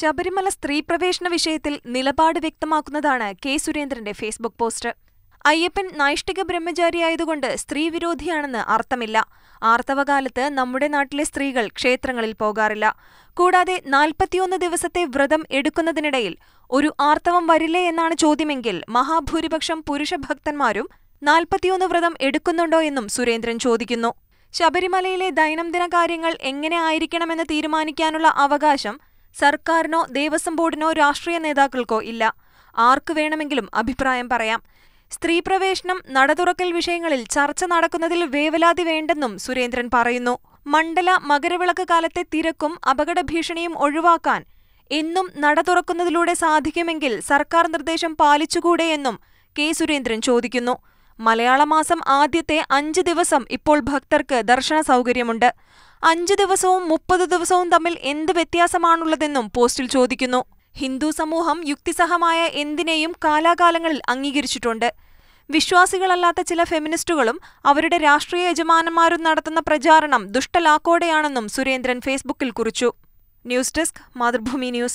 ശബരിമല സ്ത്രീ പ്രവേശന വിഷയത്തിൽ നിലപാട് വ്യക്തമാക്കുന്നതാണ് കെ സുരേന്ദ്രന്റെ ഫേസ്ബുക്ക് പോസ്റ്റ് അയ്യപ്പൻ നൈഷ്ഠിക ബ്രഹ്മചാരിയായതുകൊണ്ട് വിരോധിയാണെന്ന് അർത്ഥമില്ല ആർത്തവകാലത്ത് നമ്മുടെ നാട്ടിലെ സ്ത്രീകൾ ക്ഷേത്രങ്ങളിൽ പോകാറില്ല കൂടാതെ നാൽപ്പത്തിയൊന്ന് ദിവസത്തെ വ്രതം എടുക്കുന്നതിനിടയിൽ ഒരു ആർത്തവം വരില്ലേ എന്നാണ് ചോദ്യമെങ്കിൽ മഹാഭൂരിപക്ഷം പുരുഷ ഭക്തന്മാരും നാൽപ്പത്തിയൊന്ന് വ്രതം എടുക്കുന്നുണ്ടോ എന്നും സുരേന്ദ്രൻ ചോദിക്കുന്നു ശബരിമലയിലെ ദൈനംദിന കാര്യങ്ങൾ എങ്ങനെ ആയിരിക്കണമെന്ന് തീരുമാനിക്കാനുള്ള അവകാശം സർക്കാരിനോ ദേവസ്വം ബോർഡിനോ രാഷ്ട്രീയ നേതാക്കൾക്കോ ഇല്ല ആർക്ക് വേണമെങ്കിലും അഭിപ്രായം പറയാം സ്ത്രീ പ്രവേശനം നടതുറക്കൽ വിഷയങ്ങളിൽ ചർച്ച നടക്കുന്നതിൽ വേവലാതി വേണ്ടെന്നും സുരേന്ദ്രൻ പറയുന്നു മണ്ഡല മകരവിളക്ക് കാലത്തെ തിരക്കും അപകട ഭീഷണിയും ഒഴിവാക്കാൻ എന്നും നട തുറക്കുന്നതിലൂടെ സാധിക്കുമെങ്കിൽ സർക്കാർ നിർദ്ദേശം പാലിച്ചുകൂടെയെന്നും കെ സുരേന്ദ്രൻ ചോദിക്കുന്നു മലയാള മാസം ആദ്യത്തെ അഞ്ച് ദിവസം ഇപ്പോൾ ഭക്തർക്ക് ദർശന സൗകര്യമുണ്ട് അഞ്ച് ദിവസവും മുപ്പത് ദിവസവും തമ്മിൽ എന്ത് വ്യത്യാസമാണുള്ളതെന്നും പോസ്റ്റിൽ ചോദിക്കുന്നു ഹിന്ദു സമൂഹം യുക്തിസഹമായ എന്തിനേയും കാലാകാലങ്ങളിൽ അംഗീകരിച്ചിട്ടുണ്ട് വിശ്വാസികളല്ലാത്ത ചില ഫെമിനിസ്റ്റുകളും അവരുടെ രാഷ്ട്രീയ യജമാനന്മാരും നടത്തുന്ന പ്രചാരണം ദുഷ്ടലാക്കോടെയാണെന്നും സുരേന്ദ്രൻ ഫേസ്ബുക്കിൽ കുറിച്ചു ന്യൂസ് ഡെസ്ക് മാതൃഭൂമി ന്യൂസ്